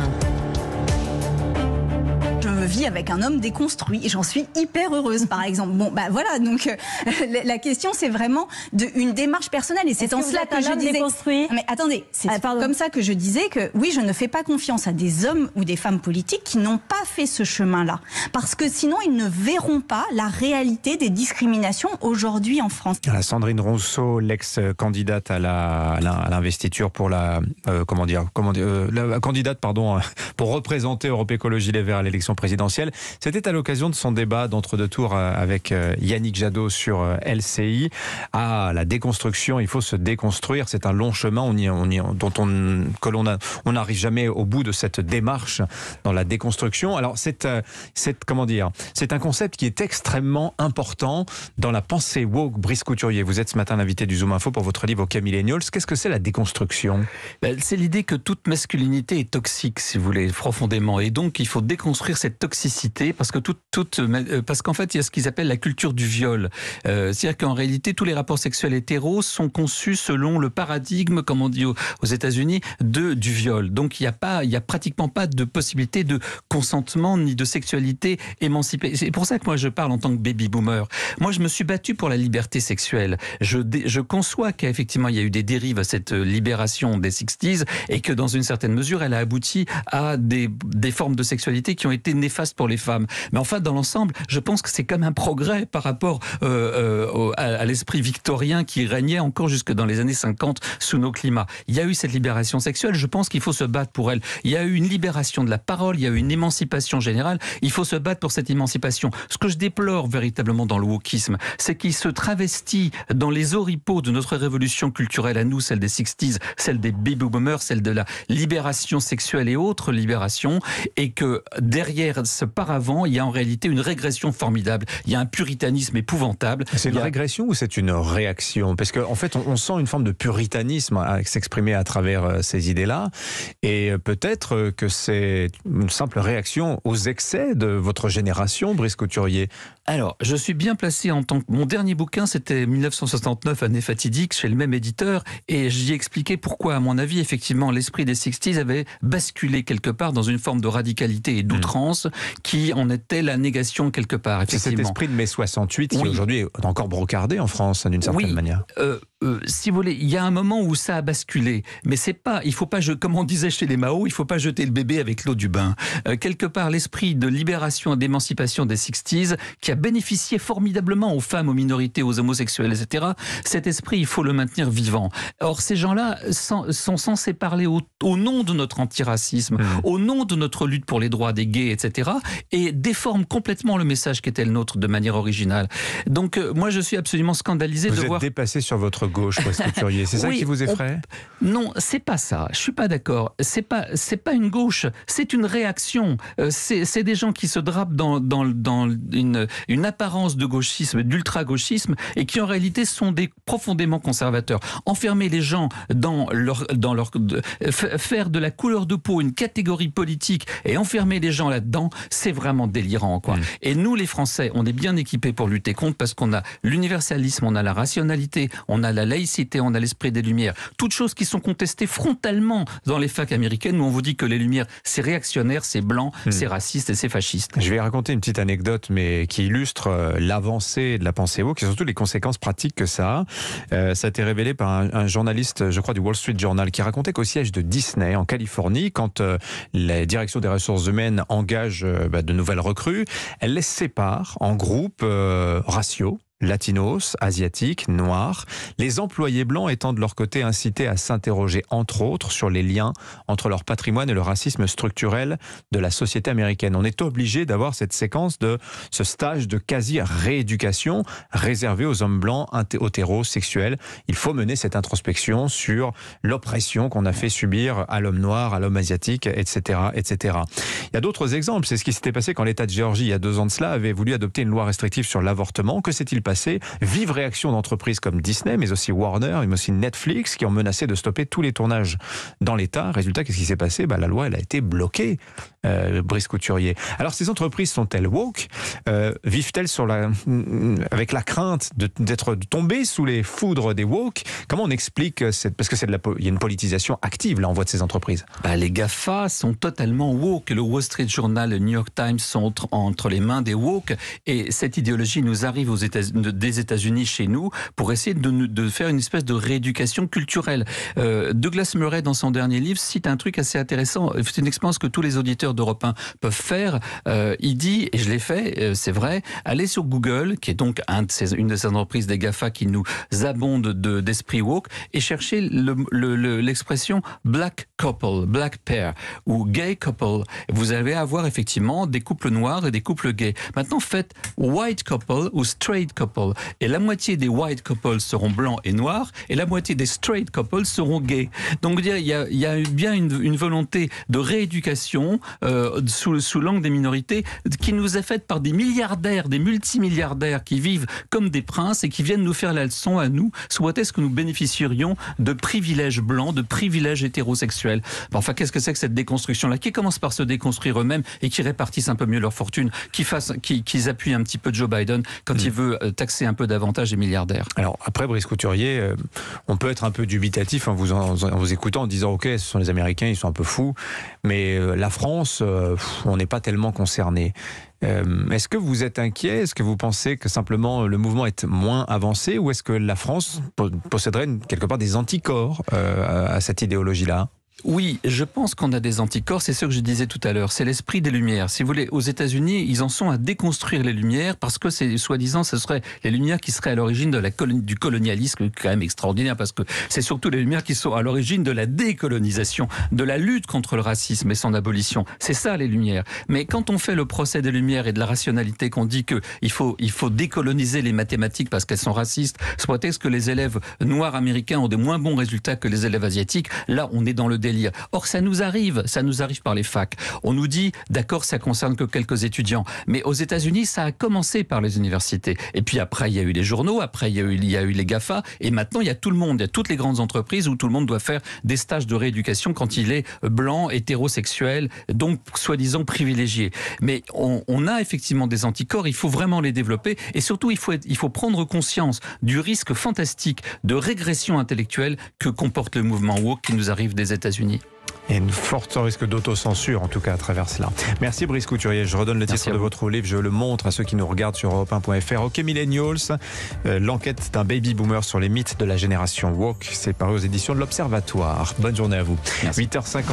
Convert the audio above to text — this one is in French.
matin. vis avec un homme déconstruit j'en suis hyper heureuse, par exemple. Bon, ben voilà, donc euh, la question, c'est vraiment de, une démarche personnelle et c'est en cela que, je disais. mais attendez, c'est euh, comme ça que je disais que oui, je ne fais pas confiance à des hommes ou des femmes politiques qui n'ont pas fait ce chemin-là, parce que sinon ils ne verront pas la réalité des discriminations aujourd'hui en France. Sandrine Rousseau, l'ex-candidate à l'investiture pour la euh, comment dire, comment la, candidate pardon pour représenter Europe Écologie Les Verts à l'élection présidentielle c'était à l'occasion de son débat d'entre-deux tours euh, avec euh, Yannick Jadot sur euh, LCI. À ah, la déconstruction, il faut se déconstruire. C'est un long chemin on y, on dont on, que l'on on n'arrive jamais au bout de cette démarche dans la déconstruction. Alors c'est, comment dire, c'est un concept qui est extrêmement important dans la pensée woke. Brice Couturier, vous êtes ce matin l'invité du Zoom Info pour votre livre Camille Millennials. Qu'est-ce que c'est la déconstruction ben, C'est l'idée que toute masculinité est toxique, si vous voulez, profondément, et donc il faut déconstruire cette toxicité parce que tout euh, parce qu'en fait il y a ce qu'ils appellent la culture du viol. Euh, c'est-à-dire qu'en réalité tous les rapports sexuels hétéros sont conçus selon le paradigme, comme on dit aux, États-Unis, de du viol. Donc il n'y a pas, il y a pratiquement pas de possibilité de consentement ni de sexualité émancipée. C'est pour ça que moi je parle en tant que baby boomer. Moi je me suis battu pour la liberté sexuelle. Je, je conçois qu'effectivement il y a eu des dérives à cette euh, libération des 60s et que dans une certaine mesure elle a abouti à des, des formes de sexualité qui ont été néfastes pour les femmes. Mais enfin, dans l'ensemble, je pense que c'est comme un progrès par rapport euh, euh, à, l'esprit victorien qui régnait encore jusque dans les années 50 sous nos climats. Il y a eu cette libération sexuelle, je pense qu'il faut se battre pour elle. Il y a eu une libération de la parole, il y a eu une émancipation générale, il faut se battre pour cette émancipation. Ce que je déplore véritablement dans le wokisme, c'est qu'il se travestit dans les oripeaux de notre révolution culturelle à nous, celle des 60s, celle des baby boomers, celle de la libération sexuelle et autres libérations, et que derrière passe il y a en réalité une régression formidable. Il y a un puritanisme épouvantable. C'est une régression ou c'est une réaction Parce qu'en en fait, on, sent une forme de puritanisme s'exprimer à travers euh, ces idées-là. Et euh, peut-être euh, que c'est une simple réaction aux excès de votre génération, Brice Couturier. Alors, je suis bien placé en tant que... Mon dernier bouquin, c'était 1969, année fatidique, chez le même éditeur, et j'y expliquais pourquoi, à mon avis, effectivement, l'esprit des 60s avait basculé quelque part dans une forme de radicalité et d'outrance, qui en était la négation quelque part. C'est cet esprit de mai 68 qui aujourd'hui est encore brocardé en France hein, d'une certaine manière. Oui, euh, euh, si vous voulez, il y a un moment où ça a basculé, mais c'est pas, il faut pas, je, comme on disait chez les Mao, il faut pas jeter le bébé avec l'eau du bain. Euh, quelque part, l'esprit de libération et d'émancipation des 60s, qui a bénéficié formidablement aux femmes, aux minorités, aux homosexuels, etc., cet esprit, il faut le maintenir vivant. Or, ces gens-là sont censés parler au, nom de notre antiracisme, mmh. au nom de notre lutte pour les droits des gays, etc., et déforme complètement le message qui était le nôtre de manière originale. Donc euh, moi je suis absolument scandalisé vous de êtes voir... dépassé sur votre gauche, Couturier. C'est ça qui vous effraie Non, c'est pas ça. Je suis pas d'accord. C'est pas c'est pas une gauche. C'est une réaction. Euh, c'est des gens qui se drapent dans, dans, une, une apparence de gauchisme, d'ultra-gauchisme, et qui en réalité sont des profondément conservateurs. Enfermer les gens dans leur dans leur faire de la couleur de peau une catégorie politique et enfermer les gens là-dedans, c'est vraiment délirant. Quoi. Mm. Et nous, les Français, on est bien équipés pour lutter contre parce qu'on a l'universalisme, on a la rationalité, on a la laïcité, on a l'esprit des Lumières. Toutes choses qui sont contestées frontalement dans les facs américaines où on vous dit que les Lumières, c'est réactionnaire, c'est blanc, mm. c'est raciste et c'est fasciste. Je vais raconter une petite anecdote mais qui illustre euh, l'avancée de la pensée qui et surtout les conséquences pratiques que ça a. Euh, ça a été révélé par un, journaliste, je crois, du Wall Street Journal qui racontait qu'au siège de Disney en Californie, quand euh, la direction des ressources humaines engage euh, bah, de nouvelles recrues. Elle les sépare en groupes euh, ratio latinos, asiatiques, noirs, les employés blancs étant de leur côté incités à s'interroger entre autres sur les liens entre leur patrimoine et le racisme structurel de la société américaine. On est obligé d'avoir cette séquence de ce stage de quasi-rééducation réservé aux hommes blancs hétérosexuels. Il faut mener cette introspection sur l'oppression qu'on a fait subir à l'homme noir, à l'homme asiatique, etc., etc. Il y a d'autres exemples. C'est ce qui s'était passé quand l'État de Géorgie, il y a deux ans de cela, avait voulu adopter une loi restrictive sur l'avortement. Que s'est-il passé vive réaction d'entreprises comme Disney, mais aussi Warner, mais aussi Netflix, qui ont menacé de stopper tous les tournages dans l'État. Résultat, qu'est-ce qui s'est passé bah, La loi, elle a été bloquée. Euh, Brice Couturier. Alors ces entreprises sont-elles woke euh, Vivent-elles avec la crainte d'être tombées sous les foudres des woke Comment on explique euh, cette, parce que c'est de la, il y a une politisation active là en voie de ces entreprises. Bah, les Gafa sont totalement woke. Le Wall Street Journal, le New York Times sont entre, les mains des woke et cette idéologie nous arrive aux des États-Unis chez nous pour essayer de, faire une espèce de rééducation culturelle. Douglas Murray dans son dernier livre cite un truc assez intéressant. C'est une expérience que tous les auditeurs auditeurs d'Europe 1 peuvent faire, euh, il dit, et je l'ai fait, euh, c'est vrai, aller sur Google, qui est donc un de une de ces entreprises des GAFA qui nous abonde d'esprit walk woke, et chercher l'expression le, Black couple, black pair ou gay couple, vous allez avoir effectivement des couples noirs et des couples gays. Maintenant, faites white couple ou straight couple. Et la moitié des white couples seront blancs et noirs et la moitié des straight couples seront gays. Donc, il y a, bien une, volonté de rééducation euh, sous, sous l'angle des minorités qui nous est faite par des milliardaires, des multimilliardaires qui vivent comme des princes et qui viennent nous faire la leçon à nous. Soit est-ce que nous bénéficierions de privilèges blancs, de privilèges hétérosexuels Enfin, qu'est-ce que c'est que cette déconstruction-là Qui commence par se déconstruire eux-mêmes et qui répartissent un peu mieux leur fortune, qui fassent, qui, appuient un petit peu Joe Biden quand mm. il veut euh, taxer un peu davantage les milliardaires. Alors après, Brice Couturier, euh, on peut être un peu dubitatif en vous, écoutant, en disant ok, ce sont les Américains, ils sont un peu fous, mais euh, la France, on n'est pas tellement concerné. est-ce que vous êtes inquiet Est-ce que vous pensez que simplement le mouvement est moins avancé ou est-ce que la France posséderait quelque part des anticorps à cette idéologie-là oui, je pense qu'on a des anticorps, c'est ce que je disais tout à l'heure, c'est l'esprit des lumières. Si vous voulez, aux États-Unis, ils en sont à déconstruire les lumières parce que c'est soi-disant ce serait les lumières qui seraient à l'origine du colonialisme quand même extraordinaire parce que c'est surtout les lumières qui sont à l'origine de la décolonisation, de la lutte contre le racisme et son abolition. C'est ça les lumières. Mais quand on fait le procès des lumières et de la rationalité qu'on dit que il faut il faut décoloniser les mathématiques parce qu'elles sont racistes, soit est-ce que les élèves noirs américains ont de moins bons résultats que les élèves asiatiques, là on est dans le délire. Or, ça nous arrive, ça nous arrive par les facs. On nous dit, d'accord, ça concerne que quelques étudiants, mais aux États-Unis, ça a commencé par les universités. Et puis après, il y a eu les journaux, après, il y a eu, il y a eu les GAFA, et maintenant, il y a tout le monde, il y a toutes les grandes entreprises où tout le monde doit faire des stages de rééducation quand il est blanc, hétérosexuel, donc soi-disant privilégié. Mais on, a effectivement des anticorps, il faut vraiment les développer, et surtout, il faut, il faut prendre conscience du risque fantastique de régression intellectuelle que comporte le mouvement woke qui nous arrive des États-Unis unis Et un fort risque d'autocensure, en tout cas, à travers cela. Merci, Brice Couturier. Je redonne le titre de votre livre. Je le montre à ceux qui nous regardent sur europe1.fr. OK Millennials, euh, l'enquête d'un baby boomer sur les mythes de la génération Walk. C'est paru aux éditions de l'Observatoire. Bonne journée à vous. 8h50.